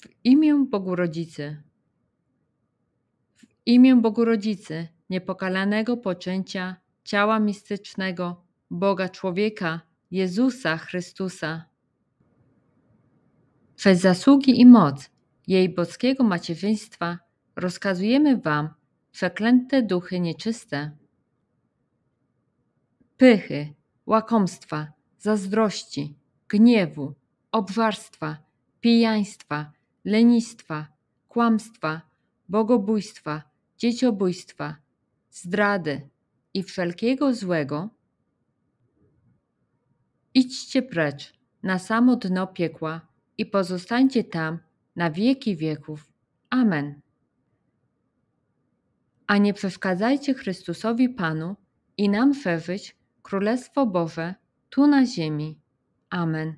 W imię Bogu Rodzicy. W imię Bogu Rodzicy, niepokalanego poczęcia, ciała mistycznego, Boga człowieka, Jezusa Chrystusa. Przez zasługi i moc jej boskiego macierzyństwa rozkazujemy wam przeklęte duchy nieczyste. Pychy, łakomstwa, zazdrości, gniewu, obwarstwa, pijaństwa, lenistwa, kłamstwa, bogobójstwa, dzieciobójstwa, zdrady i wszelkiego złego, idźcie precz na samo dno piekła i pozostańcie tam na wieki wieków. Amen. A nie przeszkadzajcie Chrystusowi Panu i nam szerzyć Królestwo Boże tu na ziemi. Amen.